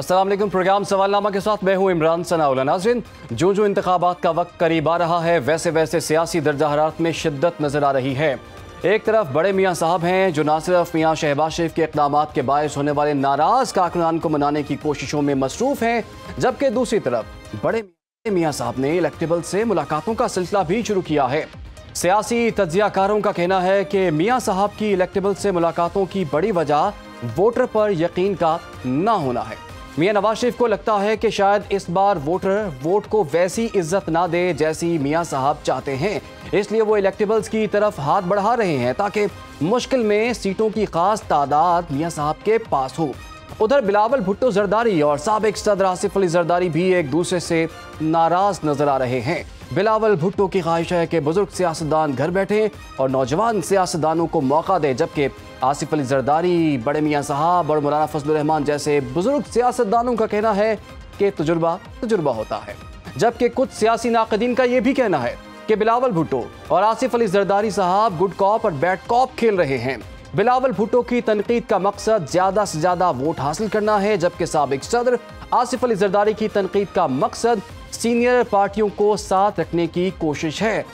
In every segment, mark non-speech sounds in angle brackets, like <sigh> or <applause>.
असल प्रोग्राम सवालनामा के साथ मैं हूँ इमरान सनाउला नाजरन जो जो इंतबात का वक्त करीब आ रहा है वैसे वैसे सियासी दर्जा हरात में शिद्दत नज़र आ रही है एक तरफ बड़े मियाँ साहब हैं जो ना सिर्फ मियाँ शहबाज शरीफ के इकदाम के बायस होने वाले नाराज़ कारकुनान को मनाने की कोशिशों में मसरूफ़ हैं जबकि दूसरी तरफ बड़े मियाँ साहब ने इलेक्टेबल से मुलाकातों का सिलसिला भी शुरू किया है सियासी तजियाकारों का कहना है कि मियाँ साहब की इलेक्टेबल से मुलाकातों की बड़ी वजह वोटर पर यकीन का ना होना है मियां नवाज शरीफ को लगता है कि शायद इस बार वोटर वोट को वैसी इज्जत ना दे जैसी मियां साहब चाहते हैं इसलिए वो इलेक्टेबल्स की तरफ हाथ बढ़ा रहे हैं ताकि मुश्किल में सीटों की खास तादाद मियां साहब के पास हो उधर बिलावल भुट्टो जरदारी और सबक सदर आसिफ अली जरदारी भी एक दूसरे से नाराज नजर आ रहे हैं बिलावल भुट्टो की ख्वाहिश है कि बुजुर्ग सियासतदान घर बैठे और नौजवान सियासतदानों को मौका दें जबकि आसिफ अली जरदारी बड़े मियाँ साहब और मौलाना फजलरहमान जैसे बुजुर्ग सियासतदानों का कहना है कि तजुर्बा तजुर्बा होता है जबकि कुछ सियासी नाकदीन का ये भी कहना है कि बिलावल भुट्टो और आसिफ अली जरदारी साहब गुड कॉप और बैड कॉप खेल रहे हैं बिलावल भुट्टो की तनकीद का मकसद ज्यादा से ज्यादा वोट हासिल करना है जबकि सबक सदर आसिफ अली जरदारी की तनकीद का मकसद सीनियर पार्टियों को साथ रखने की कोशिश है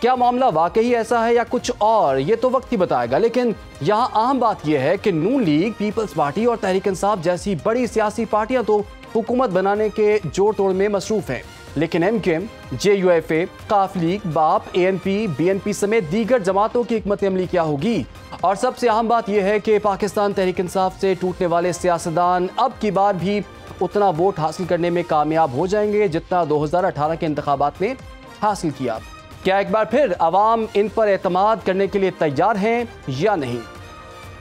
क्या मामला वाकई ऐसा है या कुछ और ये तो वक्त ही बताएगा लेकिन यहाँ अहम बात यह है कि नून लीग पीपल्स पार्टी और तहरीक इंसाफ जैसी बड़ी सियासी पार्टियां तो हुकूमत बनाने के जोड़ तोड़ में मसरूफ हैं लेकिन M M J U F A काफ लीग बाप A N P B N P समेत दीगर जमातों की हमत अमली क्या होगी और सबसे अहम बात यह है कि पाकिस्तान तहरीक इंसाफ से टूटने वाले सियासतदान अब की बार भी उतना वोट हासिल करने में कामयाब हो जाएंगे जितना दो हजार अठारह के इंतबात में हासिल किया क्या एक बार फिर आवाम इन पर अतमाद करने के लिए तैयार हैं या नहीं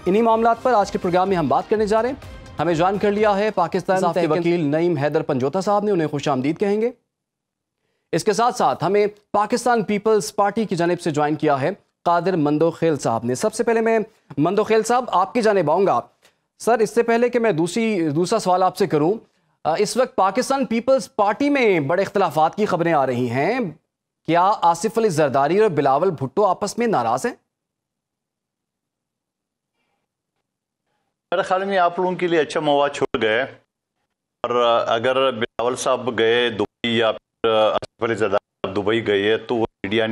इन्हीं मामला पर आज के प्रोग्राम में हम बात करने जा रहे हैं हमें ज्वाइन कर लिया है पाकिस्तान के वकील नईम हैदर पंजोता साहब ने उन्हें खुश आमदीद कहेंगे इसके साथ साथ हमें पाकिस्तान पीपल्स पार्टी की जानब से ज्वाइन किया है कादिर मंदोखेल साहब ने सबसे पहले मैं मंदोखेल साहब आपकी जानब आऊँगा सर इससे पहले कि मैं दूसरी दूसरा सवाल आपसे करूँ इस वक्त पाकिस्तान पीपल्स पार्टी में बड़े इख्तलाफा की खबरें आ रही हैं क्या आसिफ अली जरदारी और बिलावल भुट्टो आपस में नाराज हैं मेरे ख्याल में आप लोगों के लिए अच्छा मवाद छोड़ गए और अगर बिलावल साहब गए दुबई या दुबई गए है तो वो मीडिया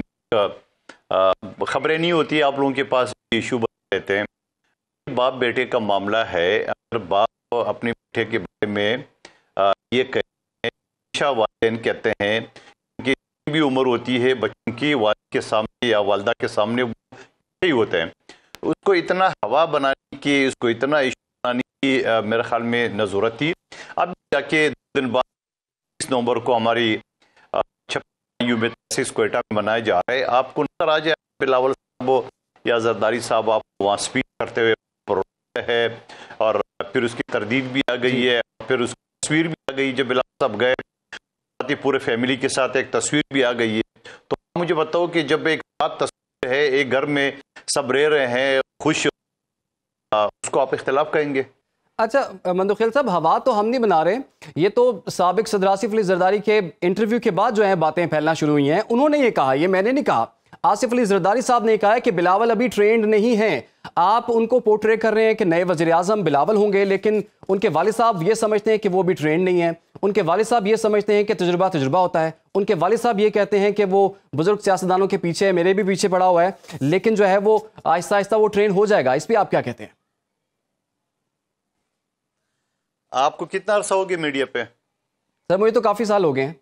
खबरें नहीं होती आप लोगों के पास इशू बता देते हैं बाप बेटे का मामला है अगर बाप अपने बेटे के बारे में ये कहते हैं वाले वालदेन कहते हैं कि भी उम्र होती है बच्चों की वाले के सामने या वालदा के सामने ही होते हैं उसको इतना हवा बनाने की उसको इतना इशू बनाने की मेरे ख्याल में न जरूरत थी अब जाके दो दिन बाद इस नवंबर को हमारी यूबेसिस कोयटा में बनाए जा रहे आपको नजर आ जाए बिलावल साहब या जरदारी साहब आप वहाँ स्पीच करते हुए है और फिर उसकी तरदीद भी आ गई है फिर उसकी तस्वीर भी आ गई जब बिलावल साहब गए पूरे फैमिली के साथ एक तस्वीर भी आ गई है तो मुझे बताओ कि जब एक बात तस्वीर है एक घर में सब रह रहे हैं खुश उसको आप इख्तलाफ कहेंगे अच्छा मंदोखेल साहब हवा तो हम नहीं बना रहे ये तो सबक सदर आसिफ अली जरदारी के इंटरव्यू के बाद जो है बातें फैलना शुरू हुई हैं उन्होंने ये कहा ये मैंने नहीं कहा आसिफ अली जरदारी साहब ने कहा है कि बिलावल अभी ट्रेंड नहीं है आप उनको पोर्ट्रे कर रहे हैं कि नए वजी अजम बिलावल होंगे लेकिन उनके वाले साहब ये समझते हैं कि वो अभी ट्रेंड नहीं है उनके वाले साहब ये समझते हैं कि तजुर्बा तजुर्बा होता है उनके वाले साहब ये कहते हैं कि वो बुजुर्ग सियासतदानों के पीछे मेरे भी पीछे पड़ा हुआ है लेकिन जो है वो आहिस्ता आहिस्ता वो ट्रेंड हो जाएगा इस पर आप क्या कहते हैं आपको कितना अरसा हो गया मीडिया पे सर मुझे तो काफ़ी साल हो गए हैं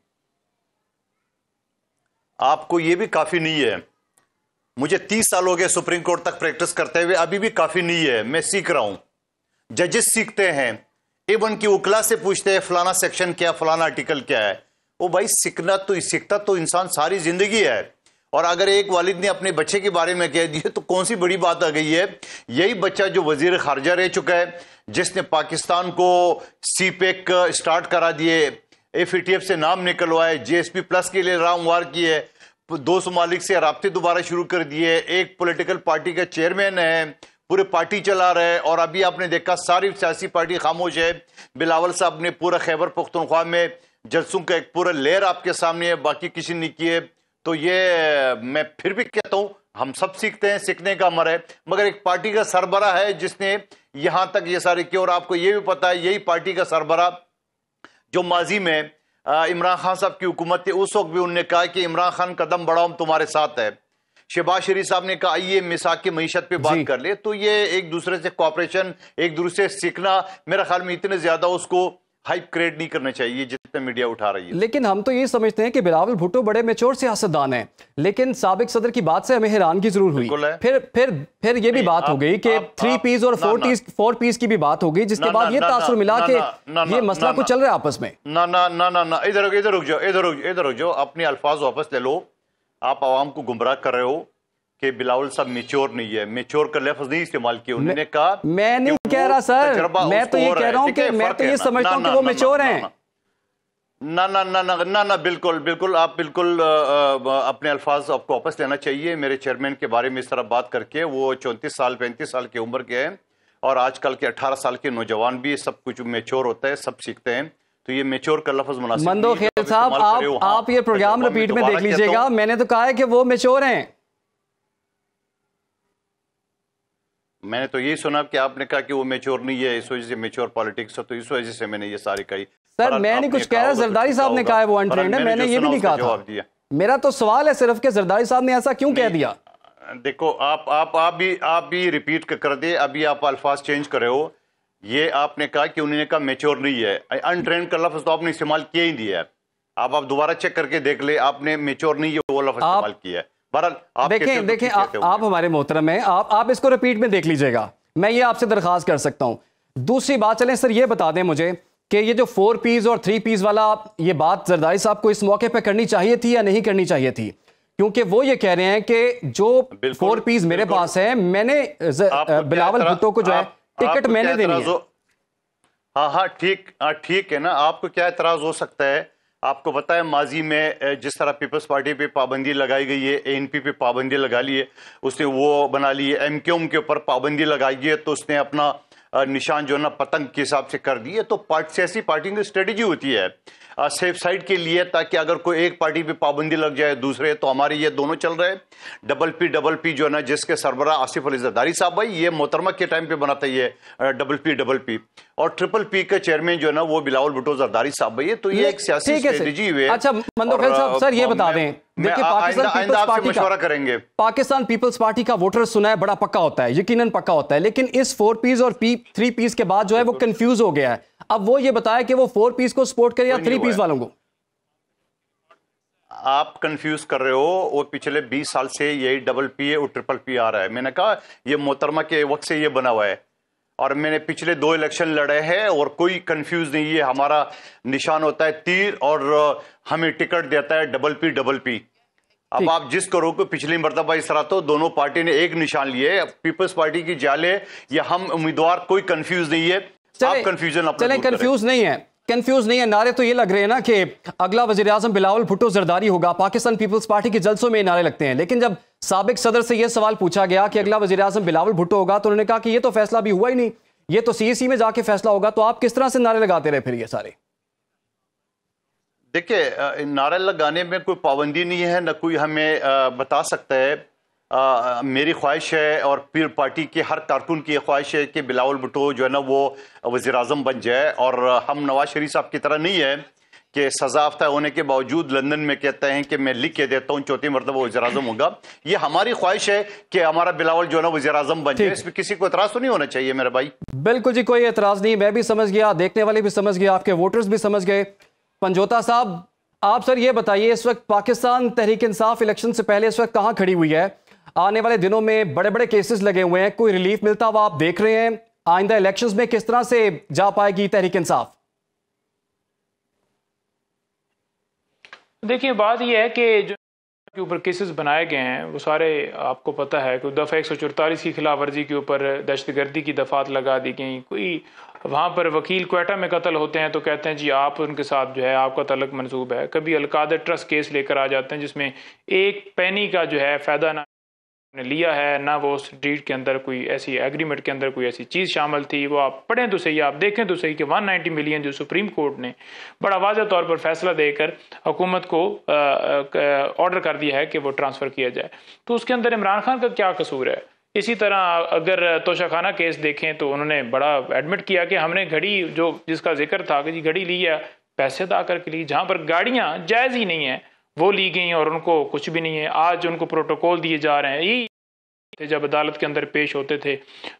आपको ये भी काफ़ी नहीं है मुझे तीस साल हो गए सुप्रीम कोर्ट तक प्रैक्टिस करते हुए अभी भी काफ़ी नहीं है मैं सीख रहा हूं जजेस सीखते हैं इवन की उकला से पूछते हैं फलाना सेक्शन क्या फलाना आर्टिकल क्या है वो भाई सीखना तो सीखता तो इंसान सारी जिंदगी है और अगर एक वालिद ने अपने बच्चे के बारे में कह दिया तो कौन सी बड़ी बात आ गई है यही बच्चा जो वजीर खारजा रह चुका है जिसने पाकिस्तान को सी पैक स्टार्ट करा दिए एफ ई टी एफ से नाम निकलवाए जी एस पी प्लस के लिए रामवार है दो ममालिक से रबते दोबारा शुरू कर दिए एक पोलिटिकल पार्टी का चेयरमैन है पूरे पार्टी चला रहे हैं और अभी आपने देखा सारी सियासी पार्टी खामोश है बिलावल साहब ने पूरा खैबर पुख्तनख्वा में जलसों का एक पूरा लेयर आपके सामने है बाकी किसी ने किए तो ये मैं फिर भी कहता हूं हम सब सीखते हैं सीखने का अमर है मगर एक पार्टी का सरबरा है जिसने यहां तक ये सारे किए और आपको ये भी पता है यही पार्टी का सरबरा जो माजी में इमरान खान साहब की हुकूमत थी उस वक्त भी उन्होंने कहा कि इमरान खान कदम बढ़ाओ तुम्हारे साथ है शहबाज शरीफ साहब ने कहा आइए मिसाक की मीशत पे बात कर ले तो ये एक दूसरे से कॉपरेशन एक दूसरे से सीखना मेरा ख्याल में इतने ज्यादा उसको हाइप क्रिएट नहीं करने चाहिए जितने मीडिया उठा रही है लेकिन हम तो ये समझते हैं कि बिलावल भुट्टो बड़े मेचोर सियासतदान हैं लेकिन सबक सदर की बात से हमें हैरानगी जरूर हुई फिर फिर फिर ये भी बात हो गई कि थ्री पीस और फोर पीस फोर पीस की भी बात हो गई जिसके बाद ये तासुर मिला के ये मसला कुछ चल रहा है आपस में ना ना ना ना ना इधर इधर रुक जाओ इधर रुक जाओ इधर रुक जाओ अपने अल्फाज वापस ले लो आप आवाम को गुमराह कर रहे हो कि बिलावल साहब मेच्योर नहीं है मेच्योर का लफ्ज नहीं इस्तेमाल किया उन्होंने कहा मैं नहीं कह रहा सर मैं तो ये कह रहा हूँ कि मैं तो ये समझता हूँ कि वो मेच्योर हैं ना ना ना ना ना ना बिल्कुल बिल्कुल आप बिल्कुल अपने अल्फाज आपको वापस लेना चाहिए मेरे चेयरमैन के बारे में इस तरह बात करके वो चौंतीस साल पैंतीस साल की उम्र के हैं और आजकल के अठारह साल के नौजवान भी सब कुछ मेच्योर होता है सब सीखते हैं तो ये मेच्योर का लफ्ज मुनासिब मंदो खेल साहब आप, हाँ, आप ये प्रोग्राम रिपीट में देख तो- लीजिएगा मैंने तो कहा है कि वो मेच्योर हैं मैंने तो यही सुना कि आपने कहा कि वो मेच्योर नहीं है इस वजह से मेच्योर पॉलिटिक्स है तो इस वजह से मैंने ये सारी कही सर मैंने कुछ कह रहा जरदारी तो साहब ने कहा है वो अनट्रेंड है मैंने ये भी नहीं कहा जवाब दिया मेरा तो सवाल है सिर्फ कि जरदारी साहब ने ऐसा क्यों कह दिया देखो आप आप आप भी आप भी रिपीट कर दे अभी आप अल्फाज चेंज कर रहे हो ये आपने कहा कि उन्होंने कहा मेच्योर नहीं है अनट्रेंड का लफ्ज तो आपने इस्तेमाल किया ही दिया है आप आप दोबारा चेक करके देख ले आपने मेच्योर नहीं है वो लफ्ज इस्तेमाल किया है बहरहाल देखें देखें आप हमारे मोहतरम हैं आप इसको रिपीट में देख लीजिएगा मैं ये आपसे दरखास्त कर सकता हूँ दूसरी बात चलें सर ये बता दें मुझे कि ये जो फोर पीस और थ्री पीस वाला आप ये बात जरदारी साहब को इस मौके पे करनी चाहिए थी या नहीं करनी चाहिए थी क्योंकि वो ये कह रहे हैं कि जो फोर पीस मेरे पास है मैंने बिलावल भुट्टो को जो है टिकट मैंने देनी है हाँ हाँ ठीक हाँ ठीक है ना आपको क्या एतराज हो सकता है आपको पता है माजी में जिस तरह पीपल्स पार्टी पे पाबंदी लगाई गई है पी पे पाबंदी लगा ली है उसने वो बना ली है एम के ऊपर पाबंदी लगाई है तो उसने अपना निशान जो है ना पतंग के हिसाब से कर दिए तो पार्ट सियासी पार्टी की स्ट्रेटेजी होती है सेफ साइड के लिए ताकि अगर कोई एक पार्टी पे पाबंदी लग जाए दूसरे तो हमारे ये दोनों चल रहे डबल पी डबल पी जो है ना जिसके सरबरा आसिफ अली जदारी साहब भाई ये मोहतरमा के टाइम पे बनाता ही ये डबल पी डबल पी और ट्रिपल पी के चेयरमैन जो है ना वो बिलावल भुटो जरदारी साहब भैया तो ये एक सियासी स्ट्रेटजी हुए अच्छा मंदोखेल साहब सर ये बता दें देखिए पाकिस्तान पीपल्स पार्टी का करेंगे पाकिस्तान पीपल्स पार्टी का वोटर सुना है बड़ा पक्का होता है यकीनन पक्का होता है लेकिन इस फोर पीस और पी थ्री पीस के बाद जो है वो कंफ्यूज हो गया है अब वो ये बताया कि वो फोर पीस को सपोर्ट करे या थ्री पीस वालों को आप कंफ्यूज कर रहे हो वो पिछले 20 साल से यही डबल पी है और ट्रिपल पी आ रहा है मैंने कहा ये मोहतरमा के वक्त से ये बना हुआ है और मैंने पिछले दो इलेक्शन लड़े हैं और कोई कंफ्यूज नहीं है हमारा निशान होता है तीर और हमें टिकट देता है डबल पी डबल पी अब आप जिस करो को पिछली मरतबा इस तरह तो दोनों पार्टी ने एक निशान लिए पीपल्स पार्टी की जाले या हम उम्मीदवार कोई कंफ्यूज नहीं है आप कंफ्यूजन कंफ्यूज नहीं है कंफ्यूज नहीं है नारे तो ये लग रहे हैं ना कि अगला वजी अजम बिलावल भुट्टो जरदारी होगा पाकिस्तान पीपल्स पार्टी के जलसों में नारे लगते हैं लेकिन जब सबक सदर से यह सवाल पूछा गया कि अगला वजी अजम बिलावल भुट्टो होगा तो उन्होंने कहा कि ये तो फैसला भी हुआ ही नहीं ये तो सी में जाके फैसला होगा तो आप किस तरह से नारे लगाते रहे फिर ये सारे देखिए नारे लगाने में कोई पाबंदी नहीं है ना कोई हमें बता सकता है आ, मेरी ख्वाहिश है और पीर पार्टी के हर कारकुन की ख्वाहिश है कि बिलावल भुटो जो है ना वो वज़ी अजम बन जाए और हम नवाज शरीफ साहब की तरह नहीं है कि सजा आफ्ता होने के बावजूद लंदन में कहते हैं कि मैं लिख के देता हूँ चौथी मरतबा वजी अजम होगा ये हमारी ख्वाहिश है कि हमारा बिलावल जो है ना वजी अजम बन जाए इसमें किसी को एतराज़ तो नहीं होना चाहिए मेरा भाई बिल्कुल जी कोई एतराज़ नहीं मैं भी समझ गया देखने वाले भी समझ गया आपके वोटर्स भी समझ गए पंजोता साहब आप सर ये बताइए इस वक्त पाकिस्तान तहरीक इंसाफ इलेक्शन से पहले इस वक्त कहाँ खड़ी हुई है आने वाले दिनों में बड़े बड़े केसेस लगे हुए हैं कोई रिलीफ मिलता हुआ आप देख रहे हैं आइंदा इलेक्शंस में किस तरह से जा पाएगी तहरीक इंसाफ देखिए बात यह है कि जो के ऊपर केसेस बनाए गए हैं वो सारे आपको पता है कि दफ़ा एक सौ चौतालीस की खिलाफ वर्जी के ऊपर दहशतगर्दी की दफात लगा दी गई कोई वहाँ पर वकील कोयटा में कत्ल होते हैं तो कहते हैं जी आप उनके साथ जो है आपका तलक मंसूब है कभी अलकाद ट्रस्ट केस लेकर आ जाते हैं जिसमें एक पैनी का जो है फ़ायदा ना ने लिया है ना वो उस डीड के अंदर कोई ऐसी एग्रीमेंट के अंदर कोई ऐसी चीज़ शामिल थी वो आप पढ़ें तो सही आप देखें तो सही कि 190 मिलियन जो सुप्रीम कोर्ट ने बड़ा वाजह तौर पर फैसला देकर हुकूमत को ऑर्डर कर दिया है कि वो ट्रांसफ़र किया जाए तो उसके अंदर इमरान खान का क्या कसूर है इसी तरह अगर तोशाखाना केस देखें तो उन्होंने बड़ा एडमिट किया कि हमने घड़ी जो जिसका जिक्र था कि जी घड़ी ली है पैसे अदा तो करके ली जहाँ पर गाड़ियाँ जायज़ ही नहीं है वो ली गई और उनको कुछ भी नहीं है आज उनको प्रोटोकॉल दिए जा रहे हैं यही थे जब अदालत के अंदर पेश होते थे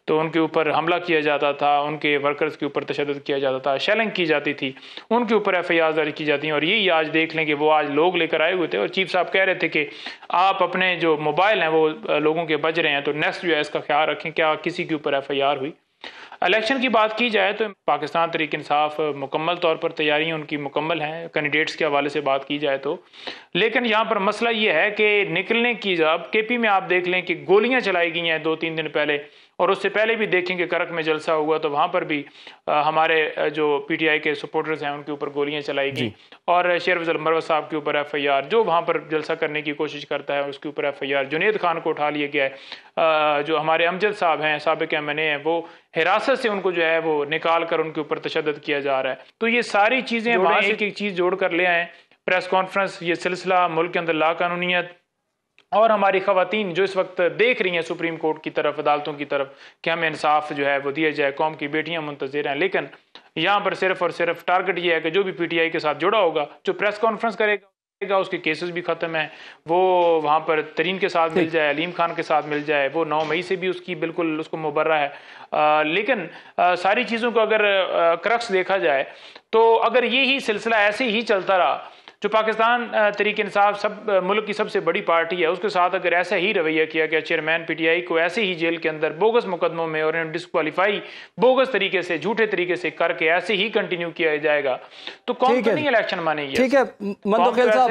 तो उनके ऊपर हमला किया जाता था उनके वर्कर्स के ऊपर तशद किया जाता था शेलिंग की जाती थी उनके ऊपर एफ आई आर दर्ज की जाती हैं और यही आज देख लें कि वो आज लोग लेकर आए हुए थे और चीफ साहब कह रहे थे कि आप अपने जो मोबाइल हैं वो लोगों के बज रहे हैं तो नेक्स्ट जो है इसका ख्याल रखें क्या किसी के ऊपर एफ आई आर हुई इलेक्शन की बात की जाए तो पाकिस्तान तरीक इंसाफ मुकम्मल तौर पर तैयारियाँ उनकी मुकम्मल हैं कैंडिडेट्स के हवाले से बात की जाए तो लेकिन यहाँ पर मसला ये है कि निकलने की जब के पी में आप देख लें कि गोलियाँ चलाई गई हैं दो तीन दिन पहले और उससे पहले भी देखेंगे करक में जलसा हुआ तो वहाँ पर भी हमारे जो पीटीआई के सपोर्टर्स हैं उनके ऊपर गोलियाँ चलाई गई और शेर मरवा साहब के ऊपर एफ जो वहाँ पर जलसा करने की कोशिश करता है उसके ऊपर एफ जुनेद खान को उठा लिया गया है जो हमारे अमजद साहब हैं सबक एम हैं वो हिरासत से उनको जो है वो निकाल कर उनके ऊपर तशद किया जा रहा है तो ये सारी चीज़ें वहाँ से एक एक चीज़ जोड़ कर ले आएँ प्रेस कॉन्फ्रेंस ये सिलसिला मुल्क के अंदर ला कानूनीत और हमारी खातन जो इस वक्त देख रही हैं सुप्रीम कोर्ट की तरफ अदालतों की तरफ कि हमें इंसाफ जो है वो दिया जाए कौम की बेटियां मुंतजर हैं लेकिन यहाँ पर सिर्फ और सिर्फ टारगेट ये है कि जो भी पी टी आई के साथ जुड़ा होगा जो प्रेस कॉन्फ्रेंस करेगा उसके केसेस भी ख़त्म हैं वो वहां पर तरीन के साथ मिल जाए अलीम खान के साथ मिल जाए वो नौ मई से भी उसकी बिल्कुल उसको मुबर्रा है आ, लेकिन आ, सारी चीज़ों को अगर क्रक्स देखा जाए तो अगर ये ही सिलसिला ऐसे ही चलता रहा जो पाकिस्तान तरीके इंसाफ सब मुल्क की सबसे बड़ी पार्टी है उसके साथ अगर ऐसा ही रवैया किया गया चेयरमैन पीटीआई को ऐसे ही जेल के अंदर बोगस मुकदमों में और डिसक्वालीफाई बोगस तरीके से झूठे तरीके से करके ऐसे ही कंटिन्यू किया जाएगा तो कौन तो नहीं इलेक्शन मानेगी ठीक है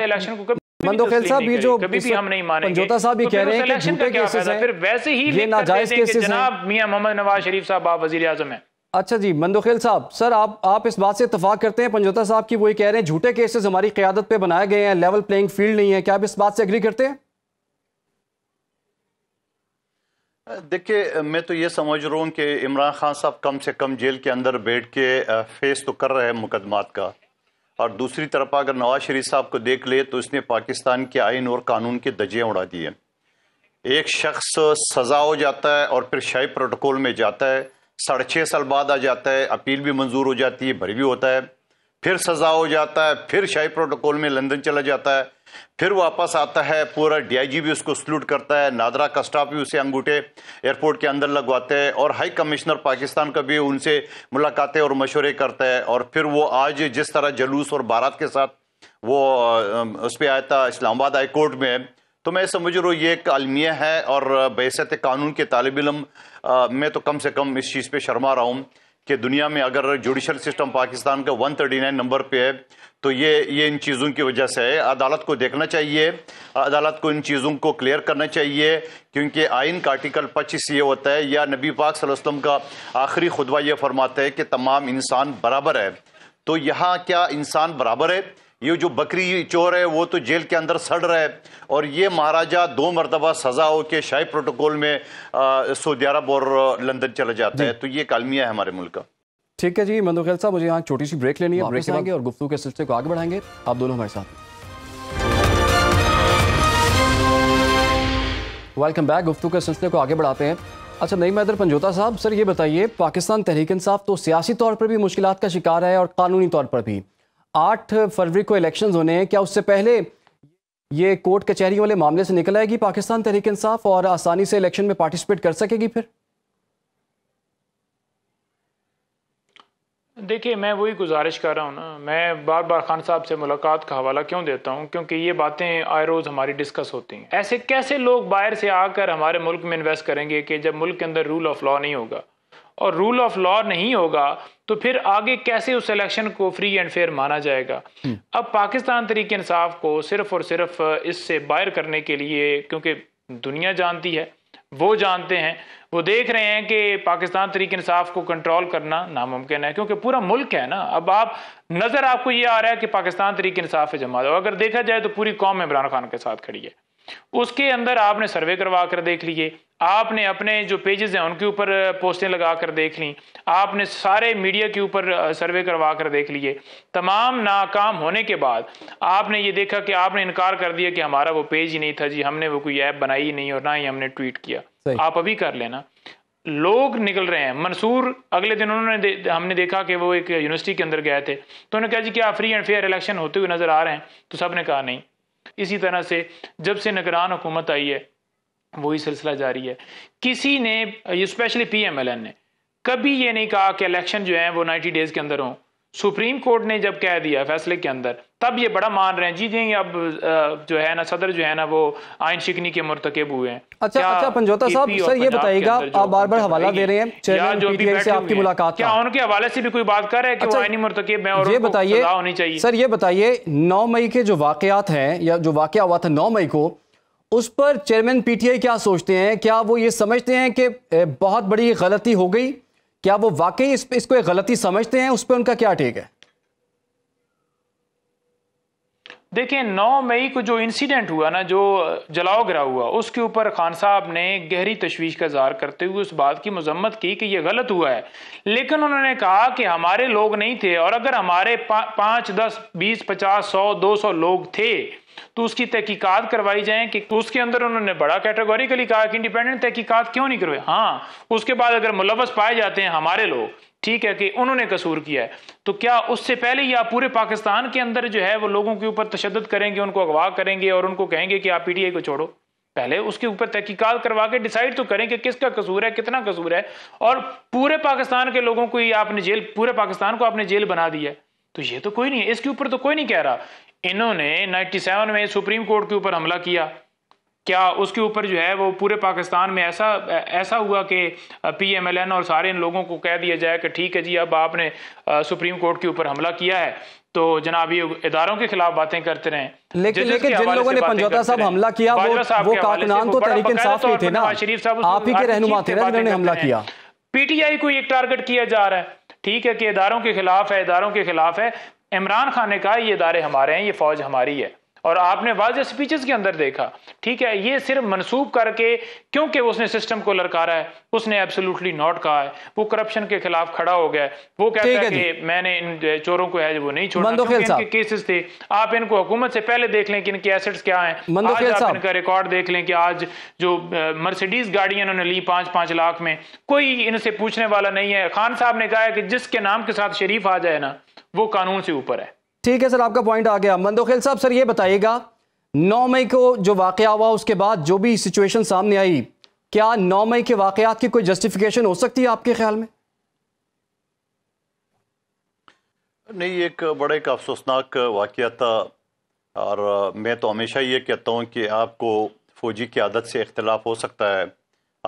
इलेक्शन तो को कभी मंदोखेल साहब ये जो कभी भी हम नहीं मानेंगे जोता साहब ये तो कह रहे हैं कि झूठे केसेस हैं फिर वैसे ही ये नाजायज केसेस हैं जनाब मियां मोहम्मद नवाज शरीफ साहब आप वजीर आजम हैं अच्छा जी मंदोखेल साहब सर आप आप इस बात से इतफाक़ करते हैं पंजोता साहब की वही कह रहे हैं झूठे केसेस हमारी क्यादत पे बनाए गए हैं लेवल प्लेइंग फील्ड नहीं है क्या आप इस बात से एग्री करते हैं देखिए मैं तो ये समझ रहा हूँ कि इमरान खान साहब कम से कम जेल के अंदर बैठ के फेस तो कर रहे हैं मुकदमात का और दूसरी तरफ अगर नवाज शरीफ साहब को देख ले तो इसने पाकिस्तान के आइन और कानून के दजे उड़ा दिए एक शख्स सज़ा हो जाता है और फिर शाही प्रोटोकॉल में जाता है साढ़े छः साल बाद आ जाता है अपील भी मंजूर हो जाती है भरी भी होता है फिर सज़ा हो जाता है फिर शाही प्रोटोकॉल में लंदन चला जाता है फिर वापस आता है पूरा डीआईजी भी उसको सल्यूट करता है नादरा का स्टाफ भी उसे अंगूठे एयरपोर्ट के अंदर लगवाते हैं और हाई कमिश्नर पाकिस्तान का भी उनसे मुलाकातें और मशवरे करता है और फिर वो आज जिस तरह जलूस और बारात के साथ वो उस पर आया था इस्लामाबाद हाई कोर्ट में तो मैं समझ रहा हूँ ये एक अलमिया है और बहसत कानून के तालब इलम आ, मैं तो कम से कम इस चीज़ पे शर्मा रहा हूँ कि दुनिया में अगर जुडिशल सिस्टम पाकिस्तान का 139 नंबर पे है तो ये ये इन चीज़ों की वजह से है अदालत को देखना चाहिए अदालत को इन चीज़ों को क्लियर करना चाहिए क्योंकि आइन का आर्टिकल 25 ये होता है या नबी पाक वसल्लम का आखिरी खुदबा ये फरमाता है कि तमाम इंसान बराबर है तो यहाँ क्या इंसान बराबर है ये जो बकरी चोर है वो तो जेल के अंदर सड़ रहा है और ये महाराजा दो मरतबा सजा हो के शाही प्रोटोकॉल में सऊदी अरब और लंदन चला जाता है तो ये कालमिया है हमारे मुल्क का ठीक है जी मंदो खेल साहब मुझे यहाँ छोटी सी ब्रेक लेनी है ब्रेक लेंगे और गुफ्तु के सिलसिले को आगे बढ़ाएंगे आप दोनों हमारे साथ वेलकम बैक गुफ्तु के सिलसिले को आगे बढ़ाते हैं अच्छा नई मैदर पंजोता साहब सर ये बताइए पाकिस्तान तहरीक इंसाफ तो सियासी तौर पर भी मुश्किल का शिकार है और कानूनी तौर पर भी आठ फरवरी को इलेक्शन होने हैं क्या उससे पहले ये कोर्ट कचहरी वाले मामले से निकल आएगी पाकिस्तान तहरीक इंसाफ और आसानी से इलेक्शन में पार्टिसिपेट कर सकेगी फिर देखिए मैं वही गुजारिश कर रहा हूँ ना मैं बार बार खान साहब से मुलाकात का हवाला क्यों देता हूँ क्योंकि ये बातें आए रोज़ हमारी डिस्कस होती हैं ऐसे कैसे लोग बाहर से आकर हमारे मुल्क में इन्वेस्ट करेंगे कि जब मुल्क के अंदर रूल ऑफ लॉ नहीं होगा और रूल ऑफ लॉ नहीं होगा तो फिर आगे कैसे उस इलेक्शन को फ्री एंड फेयर माना जाएगा हम्म। अब पाकिस्तान तरीके इंसाफ को सिर्फ और सिर्फ इससे बाहर करने के लिए क्योंकि दुनिया जानती है वो जानते हैं वो देख रहे हैं कि पाकिस्तान तरीके इंसाफ को कंट्रोल करना नामुमकिन है क्योंकि पूरा मुल्क है ना अब आप नज़र आपको ये आ रहा है कि पाकिस्तान तरीके इंसाफ है दो अगर देखा जाए तो पूरी कौम इमरान खान के साथ खड़ी है उसके अंदर आपने सर्वे करवा कर देख लीजिए आपने अपने जो पेजेस हैं उनके ऊपर पोस्टें लगा कर देख ली आपने सारे मीडिया के ऊपर सर्वे करवा कर देख लिए तमाम नाकाम होने के बाद आपने ये देखा कि आपने इनकार कर दिया कि हमारा वो पेज ही नहीं था जी हमने वो कोई ऐप बनाई नहीं और ना ही हमने ट्वीट किया आप अभी कर लेना लोग निकल रहे हैं मंसूर अगले दिन उन्होंने दे, हमने देखा कि वो एक यूनिवर्सिटी के अंदर गए थे तो उन्होंने कहा जी क्या फ्री एंड फेयर इलेक्शन होते हुए नजर आ रहे हैं तो सब ने कहा नहीं इसी तरह से जब से निगरान हुकूमत आई है वही सिलसिला जारी है किसी ने ये स्पेशली पीएमएलएन ने कभी ये नहीं कहा कि इलेक्शन जो है वो 90 डेज के अंदर हो सुप्रीम कोर्ट ने जब कह दिया फैसले के अंदर तब ये बड़ा मान रहे हैं जी जी अब जो है ना सदर जो है ना वो आयन शिकनी के मरतकब हुए हैं अच्छा अच्छा पंजोता साहब सर ये बताइएगा आप बार बार हवाला दे रहे हैं चेयरमैन जो पीटीआई से आपकी मुलाकात क्या उनके हवाले से भी कोई बात कर रहे हैं कि अच्छा, वो आइनी मरतकब है और ये बताइए होनी चाहिए सर ये बताइए नौ मई के जो वाकत हैं या जो वाक हुआ था नौ मई को उस पर चेयरमैन पीटीआई क्या सोचते हैं क्या वो ये समझते हैं कि बहुत बड़ी गलती हो गई क्या वो वाकई इस, इसको एक गलती समझते हैं उस पर उनका क्या टेक है देखिए 9 मई को जो इंसिडेंट हुआ ना जो जलाओ गिरा हुआ उसके ऊपर खान साहब ने गहरी तशवीश का इजहार करते हुए उस बात की मजम्मत की कि यह गलत हुआ है लेकिन उन्होंने कहा कि हमारे लोग नहीं थे और अगर हमारे पा, पाँच दस बीस पचास सौ दो सौ लोग थे तो उसकी तहकीकत करवाई जाए कि तो उसके अंदर उन्होंने बड़ा कैटेगोरिकली कहा कि इंडिपेंडेंट तहकीकत क्यों नहीं करवाई हाँ उसके बाद अगर मुलवस पाए जाते हैं हमारे लोग ठीक है कि उन्होंने कसूर किया है तो क्या उससे पहले ही आप पूरे पाकिस्तान के अंदर जो है वो लोगों के ऊपर तशद करेंगे उनको अगवा करेंगे और उनको कहेंगे कि आप पीटीआई को छोड़ो पहले उसके ऊपर तहकीकत करवा के डिसाइड तो करें कि किसका कसूर है कितना कसूर है और पूरे पाकिस्तान के लोगों को ही आपने जेल पूरे पाकिस्तान को आपने जेल बना दिया है तो ये तो कोई नहीं है इसके ऊपर तो कोई नहीं कह रहा इन्होंने 97 में सुप्रीम कोर्ट के ऊपर हमला किया क्या उसके ऊपर जो है वो पूरे पाकिस्तान में ऐसा ऐसा हुआ कि पी एम एल एन और सारे इन लोगों को कह दिया जाए कि ठीक है जी अब आपने सुप्रीम कोर्ट के ऊपर हमला किया है तो जनाब ये इदारों के खिलाफ बातें करते रहे लेकिन लेकिन जिन लोगों ने पंजौता साहब हमला किया वो वो कातनान तो तहरीक साफ ही थे ना शरीफ साहब आप ही के रहनुमा थे ना जिन्होंने हमला किया पीटीआई को एक टारगेट किया जा रहा है ठीक है कि इदारों के खिलाफ है इदारों के खिलाफ है इमरान खान ने कहा ये इदारे हमारे हैं ये फौज हमारी है और आपने वाज स्पीचेस के अंदर देखा ठीक है ये सिर्फ मनसूब करके क्योंकि उसने सिस्टम को लड़कारा है उसने एब्सोल्युटली नॉट कहा है वो करप्शन के खिलाफ खड़ा हो गया वो कहता है कि मैंने इन चोरों को है वो नहीं छोड़ा इनके केसेस थे आप इनको हुकूमत से पहले देख लें कि इनके एसेट्स क्या है आज आप इनका रिकॉर्ड देख लें कि आज जो मर्सिडीज गाड़ियां इन्होंने ली पांच पांच लाख में कोई इनसे पूछने वाला नहीं है खान साहब ने कहा है कि जिसके नाम के साथ शरीफ आ जाए ना वो कानून से ऊपर है ठीक है सर आपका पॉइंट आ गया मंदोखेल साहब सर ये बताइएगा नौ मई को जो वाक़ हुआ उसके बाद जो भी सिचुएशन सामने आई क्या नौ मई के वाकत की कोई जस्टिफिकेशन हो सकती है आपके ख्याल में नहीं एक बड़े का अफसोसनाक वाक़ था और मैं तो हमेशा ये कहता हूँ कि आपको फ़ौजी की आदत से इख्तलाफ हो सकता है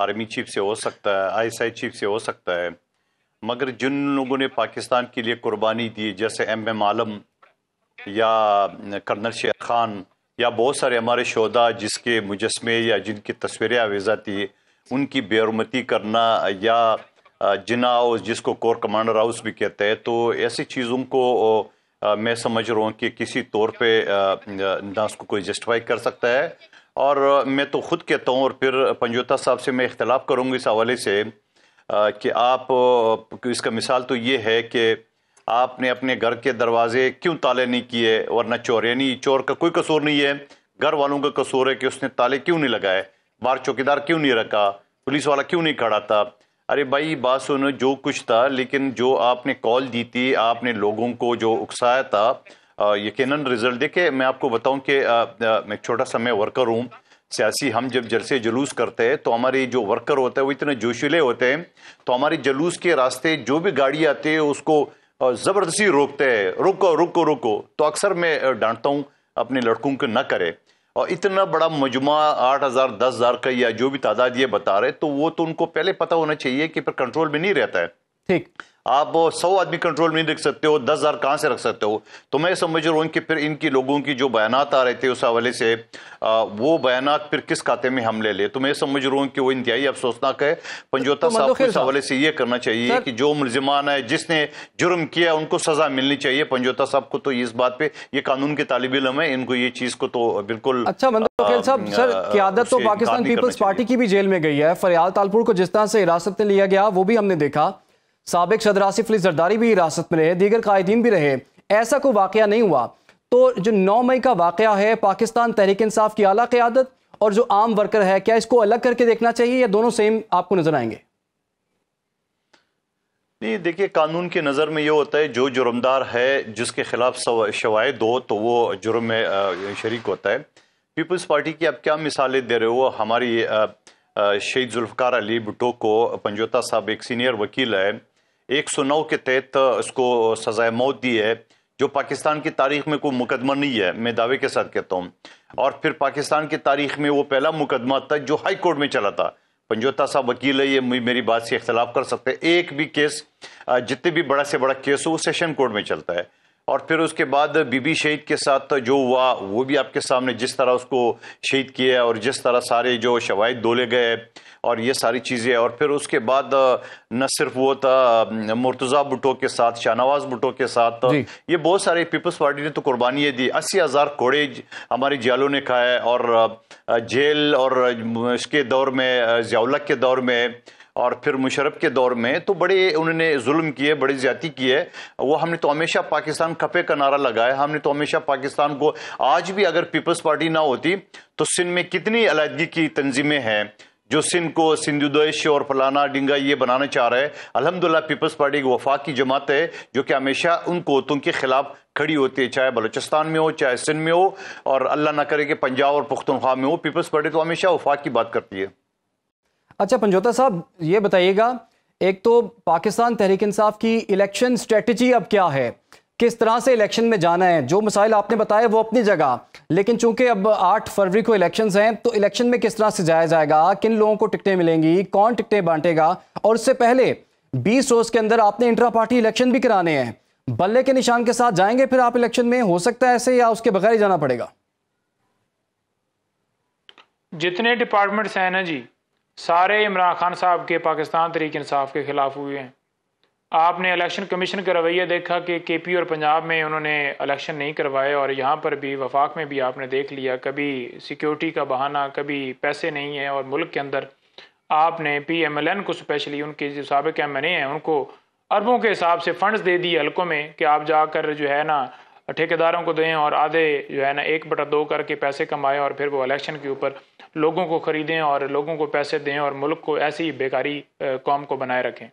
आर्मी चीफ से हो सकता है आईएसआई चीफ से हो सकता है मगर जिन लोगों ने पाकिस्तान के लिए कुर्बानी दी जैसे एम एम आलम या कर्नल शेर खान या बहुत सारे हमारे शोदा जिसके मुजस्मे या जिनकी तस्वीरें आवेजा थी उनकी बेरोमती करना या जिना हाउस जिसको कोर कमांडर हाउस भी कहते हैं तो ऐसी चीज़ों को मैं समझ रहा हूँ कि किसी तौर पे ना उसको कोई जस्टिफाई कर सकता है और मैं तो ख़ुद कहता हूँ और फिर पंजोता साहब से मैं इख्तलाफ करूँगी इस हवाले से कि आप इसका मिसाल तो ये है कि आपने अपने घर के दरवाजे क्यों ताले नहीं किए वरना चोर यानी चोर का कोई कसूर नहीं है घर वालों का कसूर है कि उसने ताले क्यों नहीं लगाए बाहर चौकीदार क्यों नहीं रखा पुलिस वाला क्यों नहीं खड़ा था अरे भाई बात सुनो जो कुछ था लेकिन जो आपने कॉल दी थी आपने लोगों को जो उकसाया था यकीन रिजल्ट देखे मैं आपको बताऊं कि मैं छोटा सा मैं वर्कर हूँ सियासी हम जब जलसे जुलूस करते हैं तो हमारे जो वर्कर होते हैं वो इतने जोशीले होते हैं तो हमारे जुलूस के रास्ते जो भी गाड़ी आती है उसको ज़बरदस्ती रोकते हैं रुको रुको रुको तो अक्सर मैं डांटता हूँ अपने लड़कों को ना करे और इतना बड़ा मजमा आठ हज़ार दस हज़ार का या जो भी तादाद ये बता रहे तो वो तो उनको पहले पता होना चाहिए कि पर कंट्रोल में नहीं रहता है ठीक आप सौ आदमी कंट्रोल में नहीं रख सकते हो दस हज़ार कहाँ से रख सकते हो तो मैं समझ रहा हूँ कि फिर इनकी लोगों की जो बयान आ रहे थे उस हवाले से आ, वो बयान फिर किस खाते में हम ले लें तो मैं समझ रहा हूँ कि वो इंतहाई अफसोसनाक है पंजोता तो साहब को इस हवाले से ये करना चाहिए कि जो मुलजमान है जिसने जुर्म किया उनको सज़ा मिलनी चाहिए पंजोता साहब को तो इस बात पर यह कानून के तालब इलम है इनको ये चीज़ को तो बिल्कुल अच्छा साहब सर क्यादत तो पाकिस्तान पीपल्स पार्टी की भी जेल में गई है फरियाल तालपुर को जिस तरह से हिरासत में लिया गया वो भी हमने देखा सबक सदर आसिफ अली जरदारी भी हिरासत में रहे दीगर कायदीन भी रहे ऐसा कोई वाक़ नहीं हुआ तो जो नौ मई का वाक़ है पाकिस्तान तहरीक इंसाफ की अला क़्यादत और जो आम वर्कर है क्या इसको अलग करके देखना चाहिए या दोनों सेम आपको नज़र आएंगे नहीं देखिए कानून की नज़र में ये होता है जो जुर्मदार है जिसके खिलाफ शवायद हो तो वो जुर्म में शरीक होता है पीपल्स पार्टी की आप क्या मिसालें दे रहे हो हमारी शहीद जुल्फ़ार अली भुटो को पंजोता साहब एक सीनियर वकील है 109 के तहत इसको सजाए मौत दी है जो पाकिस्तान की तारीख में कोई मुकदमा नहीं है मैं दावे के साथ कहता हूँ और फिर पाकिस्तान की तारीख में वो पहला मुकदमा था जो हाई कोर्ट में चला था पंजोता साहब वकील है ये मेरी बात से इख्तलाफ कर सकते हैं एक भी केस जितने भी बड़ा से बड़ा केस हो वो सेशन कोर्ट में चलता है और फिर उसके बाद बीबी शहीद के साथ जो हुआ वो भी आपके सामने जिस तरह उसको शहीद किया और जिस तरह सारे जो शवाद दोले गए और ये सारी चीज़ें और फिर उसके बाद न सिर्फ वो था मुर्तज़ा भुटो के साथ शाहनवाज भुटो के साथ ये बहुत सारे पीपल्स पार्टी ने तो कुर्बानियाँ दी अस्सी हज़ार कोड़े हमारे जियालों ने खाए और जेल और इसके दौर में जयालक के दौर में और फिर मुशरफ के दौर में तो बड़े उन्होंने जुल्म किए बड़ी ज्यादा किए वो हमने तो हमेशा पाकिस्तान खपे का नारा लगाया हमने तो हमेशा पाकिस्तान को आज भी अगर पीपल्स पार्टी ना होती तो सिंध में कितनी अलीहदगी की तंजीमें हैं जो सिंध को सिंधुदेश और फलाना डिंगा ये बनाना चाह रहे हैं अलहमदिल्ला पीपल्स पार्टी की की जमात है जो कि हमेशा उन कोतों के खिलाफ खड़ी होती है चाहे बलोचिस्तान में हो चाहे सिंध में हो और अल्लाह ना करे कि पंजाब और पुख्तनख्वा में हो पीपल्स पार्टी तो हमेशा वफाक की बात करती है अच्छा पंजोता साहब ये बताइएगा एक तो पाकिस्तान तहरीक इंसाफ की इलेक्शन स्ट्रेटजी अब क्या है किस तरह से इलेक्शन में जाना है जो मसाइल आपने बताए वो अपनी जगह लेकिन चूंकि अब आठ फरवरी को इलेक्शंस हैं तो इलेक्शन में किस तरह से जाया जाएगा किन लोगों को टिकटें मिलेंगी कौन टिकटें बांटेगा और उससे पहले बीस रोज के अंदर आपने इंटरा पार्टी इलेक्शन भी कराने हैं बल्ले के निशान के साथ जाएंगे फिर आप इलेक्शन में हो सकता है ऐसे या उसके बगैर ही जाना पड़ेगा जितने डिपार्टमेंट्स हैं ना जी सारे इमरान खान साहब के पाकिस्तान तरीके इंसाफ के खिलाफ हुए हैं आपने इलेक्शन कमीशन का रवैया देखा कि केपी और पंजाब में उन्होंने इलेक्शन नहीं करवाए और यहाँ पर भी वफाक में भी आपने देख लिया कभी सिक्योरिटी का बहाना कभी पैसे नहीं है और मुल्क के अंदर आपने पी एम एल एन को स्पेशली उनके जो सबक एम एन ए हैं उनको अरबों के हिसाब से फंड्स दे दिए हल्कों में कि आप जाकर जो है ना ठेकेदारों को दें और आधे जो है ना एक बटा दो करके पैसे कमाएं और फिर वो इलेक्शन के ऊपर लोगों को ख़रीदें और लोगों को पैसे दें और मुल्क को ऐसी बेकारी कौम को बनाए रखें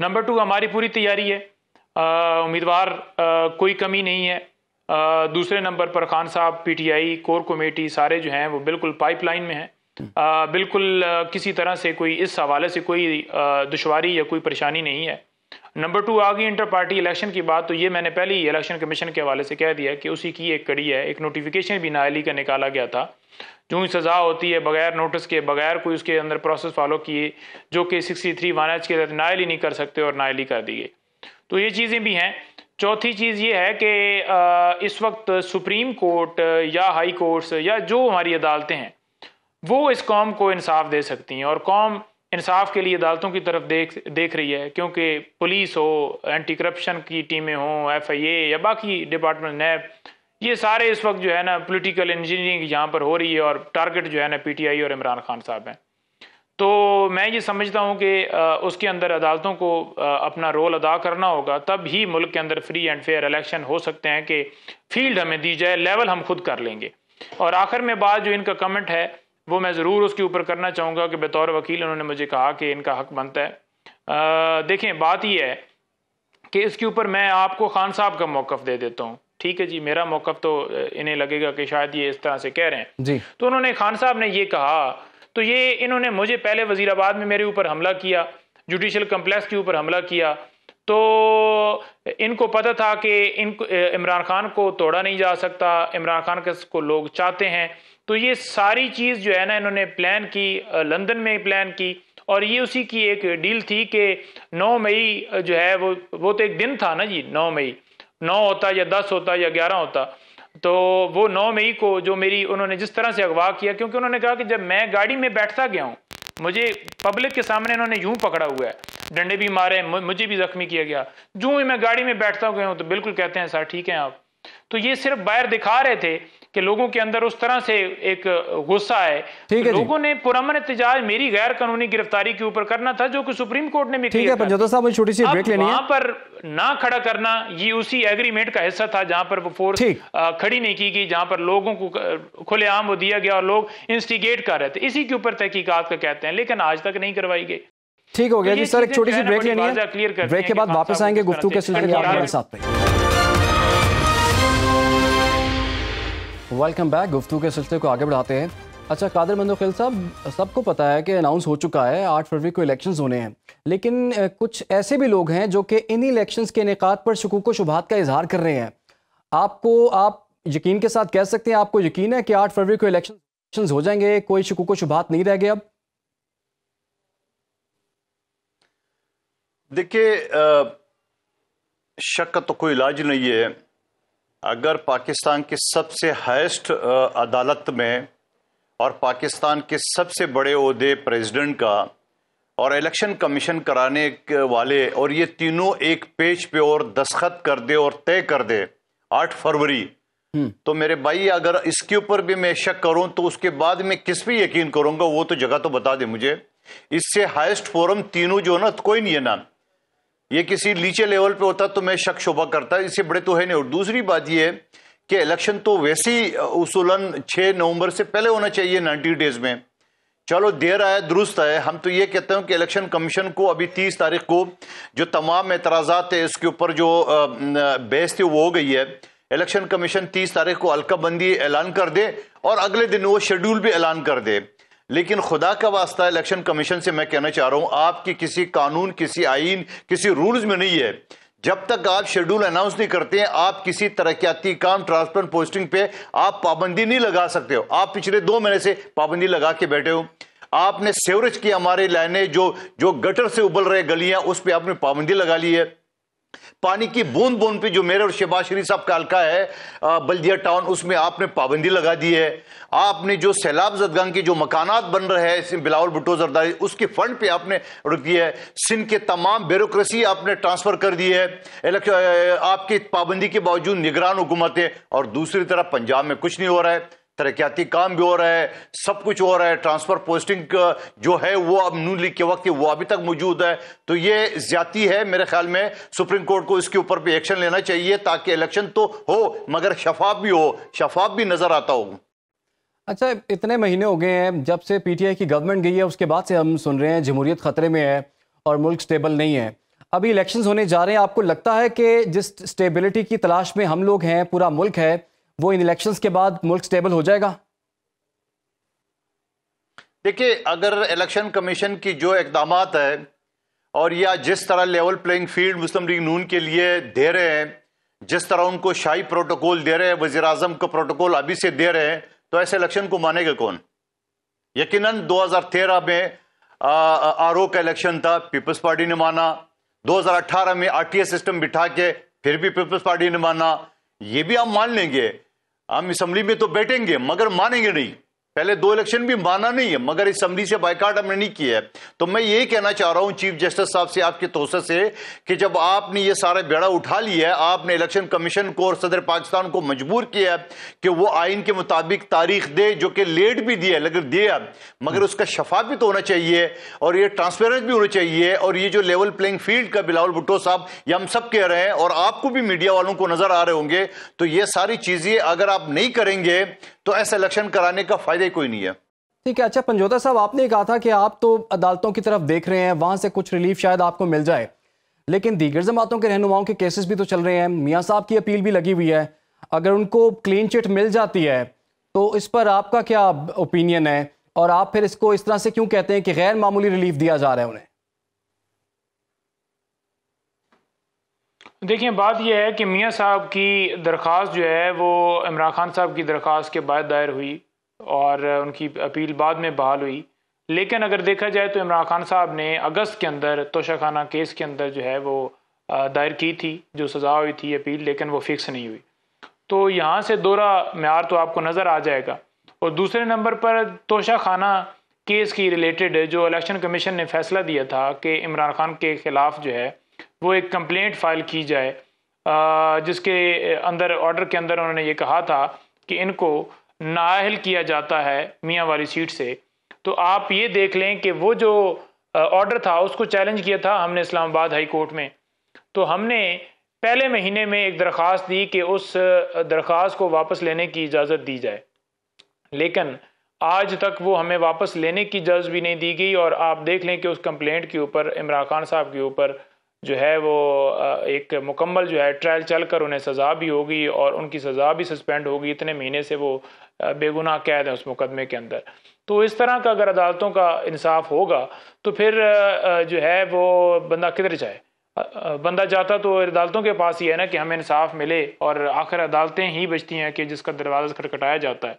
नंबर टू हमारी पूरी तैयारी है उम्मीदवार कोई कमी नहीं है आ, दूसरे नंबर पर खान साहब पीटीआई कोर कमेटी सारे जो हैं वो बिल्कुल पाइपलाइन में हैं बिल्कुल किसी तरह से कोई इस हवाले से कोई दुशारी या कोई परेशानी नहीं है नंबर टू आ गई इंटर पार्टी इलेक्शन की बात तो ये मैंने पहले ही इलेक्शन कमीशन के हवाले से कह दिया कि उसी की एक कड़ी है एक नोटिफिकेशन भी नायली का निकाला गया था जो ही सज़ा होती है बगैर नोटिस के बगैर कोई उसके अंदर प्रोसेस फॉलो किए जो कि सिक्सटी थ्री वन एच के तहत नायली नहीं कर सकते और नायली कर दिए तो ये चीज़ें भी हैं चौथी चीज़ ये है कि इस वक्त सुप्रीम कोर्ट या हाई कोर्ट्स या जो हमारी अदालतें हैं वो इस कॉम को इंसाफ दे सकती हैं और कॉम इंसाफ के लिए अदालतों की तरफ देख देख रही है क्योंकि पुलिस हो एंटी करप्शन की टीमें हों एफ आई ए या बाकी डिपार्टमेंट नैब ये सारे इस वक्त जो है ना पोलिटिकल इंजीनियरिंग यहाँ पर हो रही है और टारगेट जो है ना पीटीआई और इमरान खान साहब हैं तो मैं ये समझता हूँ कि उसके अंदर अदालतों को अपना रोल अदा करना होगा तब ही मुल्क के अंदर फ्री एंड फेयर इलेक्शन हो सकते हैं कि फील्ड हमें दी जाए लेवल हम खुद कर लेंगे और आखिर में बात जो इनका कमेंट है वो मैं ज़रूर उसके ऊपर करना चाहूँगा कि बतौर वकील उन्होंने मुझे कहा कि इनका हक बनता है देखें बात यह है कि इसके ऊपर मैं आपको खान साहब का मौक़ दे देता हूँ ठीक है जी मेरा मौक़ तो इन्हें लगेगा कि शायद ये इस तरह से कह रहे हैं जी तो उन्होंने खान साहब ने ये कहा तो ये इन्होंने मुझे पहले वजीराबाद में मेरे ऊपर हमला किया जुडिशल कम्प्लेक्स के ऊपर हमला किया तो इनको पता था कि इनको इमरान खान को तोड़ा नहीं जा सकता इमरान खान को लोग चाहते हैं तो ये सारी चीज़ जो है ना इन्होंने प्लान की लंदन में प्लान की और ये उसी की एक डील थी कि 9 मई जो है वो वो तो एक दिन था ना जी 9 मई 9 होता या 10 होता या 11 होता तो वो 9 मई को जो मेरी उन्होंने जिस तरह से अगवा किया क्योंकि उन्होंने कहा कि जब मैं गाड़ी में बैठता गया हूँ मुझे पब्लिक के सामने इन्होंने यूं पकड़ा हुआ है डंडे भी मारे मुझे भी जख्मी किया गया जूं ही मैं गाड़ी में बैठता गया हूँ तो बिल्कुल कहते हैं सर ठीक है आप तो ये सिर्फ बाहर दिखा रहे थे कि लोगों के अंदर उस तरह से एक गुस्सा है ठीक लोगों ने पुरमन एहतजाज मेरी गैर कानूनी गिरफ्तारी के ऊपर करना था जो कि सुप्रीम कोर्ट ने भी साहब छोटी सी ब्रेक लेनी है पर ना खड़ा करना ये उसी एग्रीमेंट का हिस्सा था जहां पर वो फोर्स खड़ी नहीं की गई जहां पर लोगों को खुलेआम वो दिया गया और लोग इंस्टिगेट कर रहे थे इसी के ऊपर तहकीकत का कहते हैं लेकिन आज तक नहीं करवाई गई ठीक हो गया तो जी सर एक छोटी सी ब्रेक लेनी है ब्रेक के बाद वापस आएंगे गुफ्तू के सिलसिले में साथ वेलकम बैक गुफ्तु के सिलसिले को आगे बढ़ाते हैं अच्छा कादर मंदोखिल साहब सबको पता है कि अनाउंस हो चुका है आठ फरवरी को इलेक्शंस होने हैं लेकिन कुछ ऐसे भी लोग हैं जो कि इन इलेक्शंस के इनका पर शकूक शुभात का इजहार कर रहे हैं आपको आप यकीन के साथ कह सकते हैं आपको यकीन है कि आठ फरवरी को इलेक्शन हो जाएंगे कोई शकूक शुभात नहीं रह गए अब देखिए शक का तो कोई इलाज नहीं है अगर पाकिस्तान की सबसे हाइस्ट अदालत में और पाकिस्तान के सबसे बड़े अहदे प्रेसिडेंट का और इलेक्शन कमीशन कराने वाले और ये तीनों एक पेज पे और दस्खत कर दे और तय कर दे आठ फरवरी हम्म। तो मेरे भाई अगर इसके ऊपर भी मैं शक करूं तो उसके बाद मैं किस भी यकीन करूंगा वो तो जगह तो बता दे मुझे इससे हाईएस्ट फोरम तीनों जो ना तो कोई नहीं है ना ये किसी नीचे लेवल पे होता तो मैं शक शोभा करता इससे बड़े तो है नहीं और दूसरी बात ये है कि इलेक्शन तो वैसे ही उसूलन छः नवंबर से पहले होना चाहिए नाइन्टी डेज में चलो देर आया दुरुस्त है हम तो ये कहते हैं कि इलेक्शन कमीशन को अभी तीस तारीख को जो तमाम एतराज है इसके ऊपर जो बहस थी वो हो गई है इलेक्शन कमीशन तीस तारीख को अलकाबंदी ऐलान कर दे और अगले दिन वो शेड्यूल भी ऐलान कर दे लेकिन खुदा का वास्ता इलेक्शन कमीशन से मैं कहना चाह रहा हूं आपकी किसी कानून किसी आइन किसी रूल्स में नहीं है जब तक आप शेड्यूल अनाउंस नहीं करते हैं आप किसी तरक्याती काम ट्रांसप्लांट पोस्टिंग पे आप पाबंदी नहीं लगा सकते हो आप पिछले दो महीने से पाबंदी लगा के बैठे हो आपने सेवरेज की हमारी लाइनें जो जो गटर से उबल रहे गलियां उस पर आपने पाबंदी लगा ली है पानी की बूंद बूंद पे जो मेरे और शहबाज शरीफ साहब का हल्का है बल्दिया टाउन उसमें आपने पाबंदी लगा दी है आपने जो सैलाब जदगंग के जो मकानात बन रहे हैं बिलावल भुट्टो जरदारी उसके फंड पे आपने रुक दिया है सिंध के तमाम ब्यूरोसी आपने ट्रांसफर कर दी है आपकी पाबंदी के बावजूद निगरान हुकूमत है और दूसरी तरफ पंजाब में कुछ नहीं हो रहा है तरक्याती काम भी हो रहा है सब कुछ हो रहा है ट्रांसफर पोस्टिंग जो है वो अब नून लीग के वक्त वो अभी तक मौजूद है तो ये ज्यादा है मेरे ख्याल में सुप्रीम कोर्ट को इसके ऊपर भी एक्शन लेना चाहिए ताकि इलेक्शन तो हो मगर शफाफ भी हो शफाफ भी नजर आता हो अच्छा इतने महीने हो गए हैं जब से पीटीआई की गवर्नमेंट गई है उसके बाद से हम सुन रहे हैं जमहूरियत खतरे में है और मुल्क स्टेबल नहीं है अभी इलेक्शंस होने जा रहे हैं आपको लगता है कि जिस स्टेबिलिटी की तलाश में हम लोग हैं पूरा मुल्क है वो इन इलेक्शंस के बाद मुल्क स्टेबल हो जाएगा देखिए अगर इलेक्शन कमीशन की जो इकदाम है और या जिस तरह level playing field Muslim League Noon के लिए दे रहे हैं जिस तरह उनको शाही प्रोटोकॉल दे रहे हैं वजी अजम का प्रोटोकॉल अभी से दे रहे हैं तो ऐसे इलेक्शन को मानेगा कौन हजार तेरह में आर ओ का इलेक्शन था पीपल्स पार्टी ने माना 2018 में आरटीए सिस्टम बिठा के फिर भी पीपल्स पार्टी ने माना ये भी हम मान लेंगे हम इसम्बली में तो बैठेंगे मगर मानेंगे नहीं पहले दो इलेक्शन भी माना नहीं है मगर इस असम्बली से बाइकाट हमने नहीं किया है तो मैं यही कहना चाह रहा हूं चीफ जस्टिस साहब से आपके तोहसे से कि जब आपने ये सारा बेड़ा उठा लिया है आपने इलेक्शन कमीशन को और सदर पाकिस्तान को मजबूर किया है कि वो आइन के मुताबिक तारीख दे जो कि लेट भी दिया है लेकिन दिया मगर हम्म। उसका शफा भी तो होना चाहिए और ये ट्रांसपेरेंट भी होना चाहिए और ये जो लेवल प्लेइंग फील्ड का बिलावल भुट्टो साहब ये हम सब कह रहे हैं और आपको भी मीडिया वालों को नजर आ रहे होंगे तो ये सारी चीजें अगर आप नहीं करेंगे तो ऐसा इलेक्शन कराने का फायदा ही कोई नहीं है ठीक है अच्छा पंजोता साहब आपने कहा था कि आप तो अदालतों की तरफ देख रहे हैं वहाँ से कुछ रिलीफ शायद आपको मिल जाए लेकिन दीगर जमातों के रहनुमाओं के केसेस भी तो चल रहे हैं मियाँ साहब की अपील भी लगी हुई है अगर उनको क्लीन चिट मिल जाती है तो इस पर आपका क्या ओपिनियन है और आप फिर इसको इस तरह से क्यों कहते हैं कि गैर मामूली रिलीफ दिया जा रहा है उन्हें देखिए बात यह है कि मियाँ साहब की दरख्वास्त जो है वो इमरान खान साहब की दरख्वास्त के बाद दायर हुई और उनकी अपील बाद में बहाल हुई लेकिन अगर देखा जाए तो इमरान खान साहब ने अगस्त के अंदर तोशाखाना केस के अंदर जो है वो दायर की थी जो सज़ा हुई थी अपील लेकिन वो फिक्स नहीं हुई तो यहाँ से दोहरा मैार तो आपको नज़र आ जाएगा और दूसरे नंबर पर तोशाखाना केस की रिलेटेड जो इलेक्शन कमीशन ने फैसला दिया था कि इमरान खान के ख़िलाफ़ जो है वो एक कंप्लेंट फाइल की जाए जिसके अंदर ऑर्डर के अंदर उन्होंने ये कहा था कि इनको नाहल किया जाता है मियाँ वाली सीट से तो आप ये देख लें कि वो जो ऑर्डर था उसको चैलेंज किया था हमने इस्लामाबाद हाई कोर्ट में तो हमने पहले महीने में एक दरख्वास्त दी कि उस दरख्वास्त को वापस लेने की इजाज़त दी जाए लेकिन आज तक वो हमें वापस लेने की इजाज़त भी नहीं दी गई और आप देख लें कि उस कंप्लेंट के ऊपर इमरान खान साहब के ऊपर जो है वो एक मुकम्मल जो है ट्रायल चल कर उन्हें सज़ा भी होगी और उनकी सज़ा भी सस्पेंड होगी इतने महीने से वो बेगुनाह कैद हैं उस मुकदमे के अंदर तो इस तरह का अगर अदालतों का इंसाफ होगा तो फिर जो है वो बंदा किधर जाए बंदा जाता तो अदालतों के पास ही है ना कि हमें इंसाफ मिले और आखिर अदालतें ही बचती हैं कि जिसका दरवाज़ा खटखटाया जाता है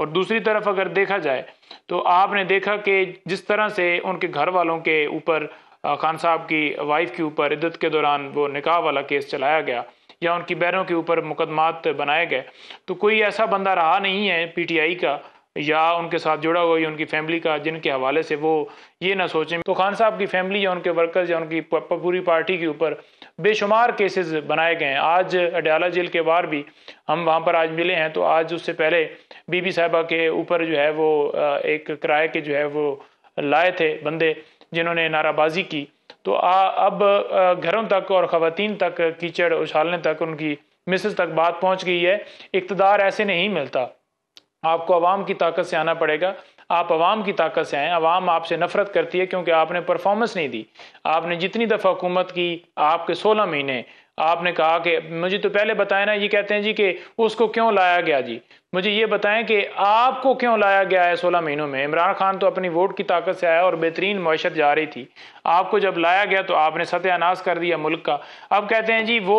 और दूसरी तरफ अगर देखा जाए तो आपने देखा कि जिस तरह से उनके घर वालों के ऊपर खान साहब की वाइफ के ऊपर इद्दत के दौरान वो निकाह वाला केस चलाया गया या उनकी बहनों के ऊपर मुकदमात बनाए गए तो कोई ऐसा बंदा रहा नहीं है पीटीआई का या उनके साथ जुड़ा हुआ या उनकी फैमिली का जिनके हवाले से वो ये ना सोचें तो खान साहब की फैमिली या उनके वर्कर्स या उनकी पूरी पार्टी के ऊपर बेशुमार केसेस बनाए गए हैं आज अडयाला जेल के बाहर भी हम वहाँ पर आज मिले हैं तो आज उससे पहले बीबी साहबा के ऊपर जो है वो एक किराए के जो है वो लाए थे बंदे जिन्होंने नाराबाजी की तो आ, अब घरों तक और ख़वान तक कीचड़ उछालने तक उनकी मिसेज तक बात पहुंच गई है इकतदार ऐसे नहीं मिलता आपको आवाम की ताकत से आना पड़ेगा आप आवाम की ताकत से आएँ आवाम आपसे नफरत करती है क्योंकि आपने परफॉर्मेंस नहीं दी आपने जितनी दफ़ा हुकूमत की आपके सोलह महीने आपने कहा कि मुझे तो पहले बताया ना ये कहते हैं जी कि उसको क्यों लाया गया जी मुझे ये बताएं कि आपको क्यों लाया गया है सोलह महीनों में इमरान खान तो अपनी वोट की ताकत से आया और बेहतरीन मैशत जा रही थी आपको जब लाया गया तो आपने सत्यानाश कर दिया मुल्क का अब कहते हैं जी वो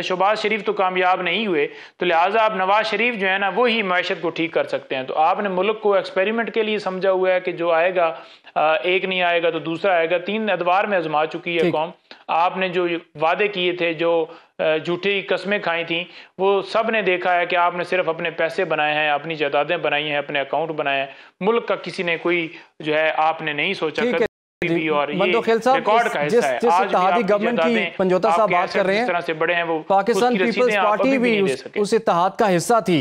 शहबाज शरीफ तो कामयाब नहीं हुए तो लिहाजा आप नवाज शरीफ जो है ना वो ही मैशत को ठीक कर सकते हैं तो आपने मुल्क को एक्सपेरिमेंट के लिए समझा हुआ है कि जो आएगा एक नहीं आएगा तो दूसरा आएगा तीन अदवार में आजमा चुकी है कौम आपने जो वादे किए थे जो झूठी कस्में खाई थी वो सब ने देखा है कि आपने सिर्फ अपने पैसे बनाए हैं अपनी जायदादें बनाई हैं अपने अकाउंट बनाए हैं मुल्क का किसी ने कोई जो है आपने नहीं सोचा पाकिस्तान पार्टी भी उस इतिहाद का हिस्सा थी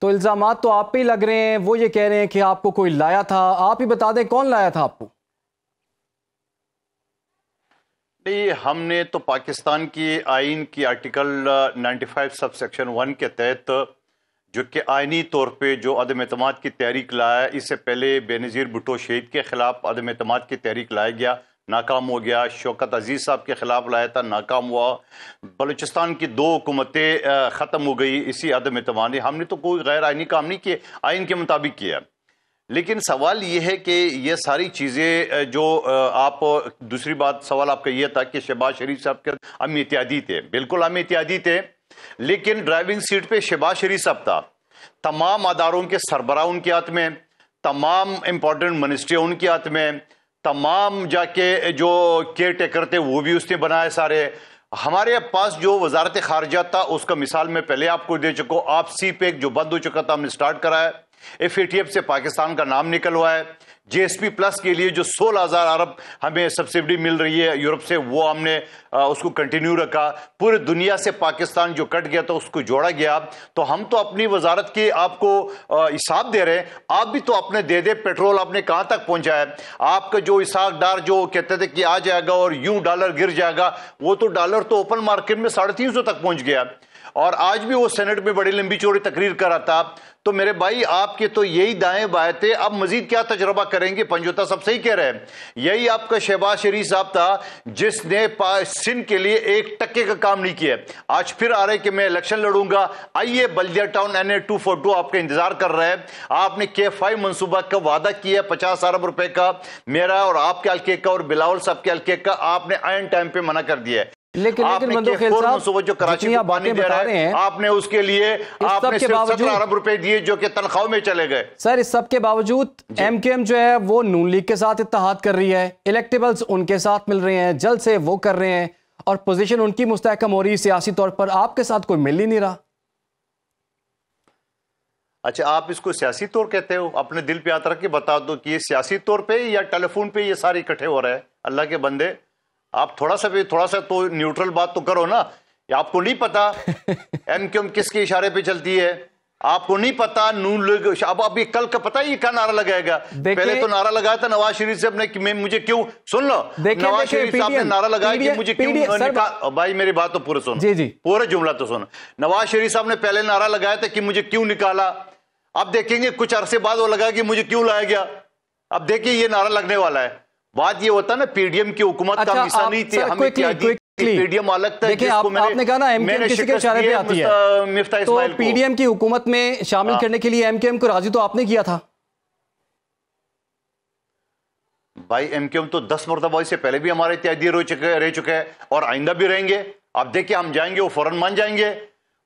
तो इल्जाम तो आप पे ही लग रहे हैं वो ये कह रहे हैं कि आपको कोई लाया था आप ही बता दें कौन लाया था आपको नहीं हमने तो पाकिस्तान की आइन की आर्टिकल 95 सब सेक्शन वन के तहत जो कि आइनी तौर पे जो अदम अतमाद की तहरीक लाया इससे पहले बेनज़ीर भुटो शहीद के ख़िलाफ़ अदम अतमाद की तहरीक लाया गया नाकाम हो गया शौकत अजीज़ साहब के ख़िलाफ़ लाया था नाकाम हुआ बलूचिस्तान की दो हुकूमतें ख़त्म हो गई इसी अदम अतमाद ने हमने तो कोई गैर आइनी काम नहीं किए आइन के मुताबिक किया लेकिन सवाल ये है कि ये सारी चीज़ें जो आप दूसरी बात सवाल आपका ये था कि शहबाज शरीफ साहब के हम इत्यादि थे बिल्कुल हम इत्यादि थे लेकिन ड्राइविंग सीट पे शहबाज शरीफ साहब था तमाम अदारों के सरबरा उनके हाथ में तमाम इम्पोर्टेंट मिनिस्ट्री उनके हाथ में तमाम जाके जो केयर टेकर थे वो भी उसने बनाए सारे हमारे पास जो वजारत खारजा था उसका मिसाल मैं पहले आपको दे चुका हूँ आपसी पे जो बंद हो चुका था हमने स्टार्ट कराया एफ से पाकिस्तान का नाम निकल हुआ है जीएसपी प्लस के लिए जो सोलह हजार अरब हमें सब्सिडी मिल रही है यूरोप से वो हमने आ, उसको कंटिन्यू रखा पूरे दुनिया से पाकिस्तान जो कट गया था उसको जोड़ा गया तो हम तो अपनी वजारत की आपको हिसाब दे रहे हैं आप भी तो अपने दे दे पेट्रोल आपने कहाँ तक पहुँचा है आपका जो हिसाबदार जो कहते थे कि आ जाएगा और यूं डॉलर गिर जाएगा वो तो डॉलर तो ओपन मार्केट में साढ़े तीन सौ तक पहुँच गया और आज भी वो सेनेट में बड़ी लंबी चोरी तकरीर कर रहा था तो मेरे भाई आपके तो यही दाएं बाएं थे अब मजीद क्या तजर्बा करेंगे पंजोता सब सही कह रहे हैं यही आपका शहबाज शरीफ साहब था जिसने सिंध के लिए एक टक्के का काम नहीं किया आज फिर आ रहे कि मैं इलेक्शन लड़ूंगा आइए Baldia town N A two four two आपका इंतजार कर रहा है आपने के फाइव मनसूबा का वादा किया पचास अरब रुपए का मेरा और आपके हल्के का और बिलावल साहब के हल्के का आपने आयन टाइम पे मना कर दिया लेकिन लेकिन साहब जो कराची पानी दे आपने उसके लिए आपने अरब रुपए दिए जो कि तनख्वाह में चले गए सर इस सब के बावजूद एमकेएम जो है वो नून लीग के साथ इतिहाद कर रही है इलेक्टेबल्स उनके साथ मिल रहे हैं जल्द से वो कर रहे हैं और पोजीशन उनकी मुस्तकम हो रही है सियासी तौर पर आपके साथ कोई मिल ही नहीं रहा अच्छा आप इसको सियासी तौर कहते हो अपने दिल पे आता रख के बता दो कि ये सियासी तौर पे या टेलीफोन पे ये सारे इकट्ठे हो रहे हैं अल्लाह के बंदे आप थोड़ा सा भी थोड़ा सा तो न्यूट्रल बात तो करो ना आपको नहीं पता <laughs> एम क्यूम किसके इशारे पे चलती है आपको नहीं पता नून लीग अब अभी कल का पता ही क्या नारा लगाएगा पहले तो नारा लगाया था नवाज शरीफ से अपने मैं मुझे क्यों सुन लो नवाज शरीफ साहब ने नारा लगाया कि मुझे क्यों भाई मेरी बात तो पूरा सुनो जी जी पूरा जुमला तो सुनो नवाज शरीफ साहब ने पहले नारा लगाया था कि मुझे क्यों निकाला अब देखेंगे कुछ अरसे बाद वो लगा कि मुझे क्यों लाया गया अब देखिए ये नारा लगने वाला है बात ये होता ना पीडीएम की हुकूमत अच्छा, का नहीं थी हमें क्या पीडीएम अलग था देखिए आप, आपने कहा ना एमकेएम किसी के इशारे पे आती है तो पीडीएम की हुकूमत में शामिल हाँ। करने के लिए एमकेएम को राजी तो आपने किया था भाई एमकेएम तो दस मरतबा से पहले भी हमारे इत्यादि रह चुके रह चुके हैं और आइंदा भी रहेंगे आप देखिए हम जाएंगे वो फौरन मान जाएंगे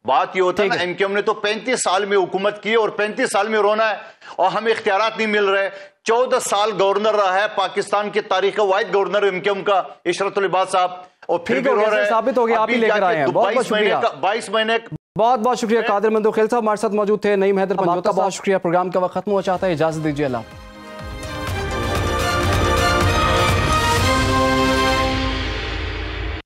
बात ये होती है एमकेएम ने तो 35 साल में हुकूमत की और 35 साल में रोना है और हमें इख्तियार नहीं मिल रहे चौदह साल गवर्नर रहा है पाकिस्तान की तारीख का वाइस गवर्नर एमकेएम का इशरत लिबास साहब और फिर भी रो रहे साबित हो गया आप ही लेकर आए हैं बाईस महीने का बाईस महीने बहुत बहुत शुक्रिया कादिर मंदू खेल साहब हमारे साथ मौजूद थे नईम हैदर पंजोता बहुत शुक्रिया प्रोग्राम का वक्त खत्म हो चाहता है इजाजत दीजिए अल्लाह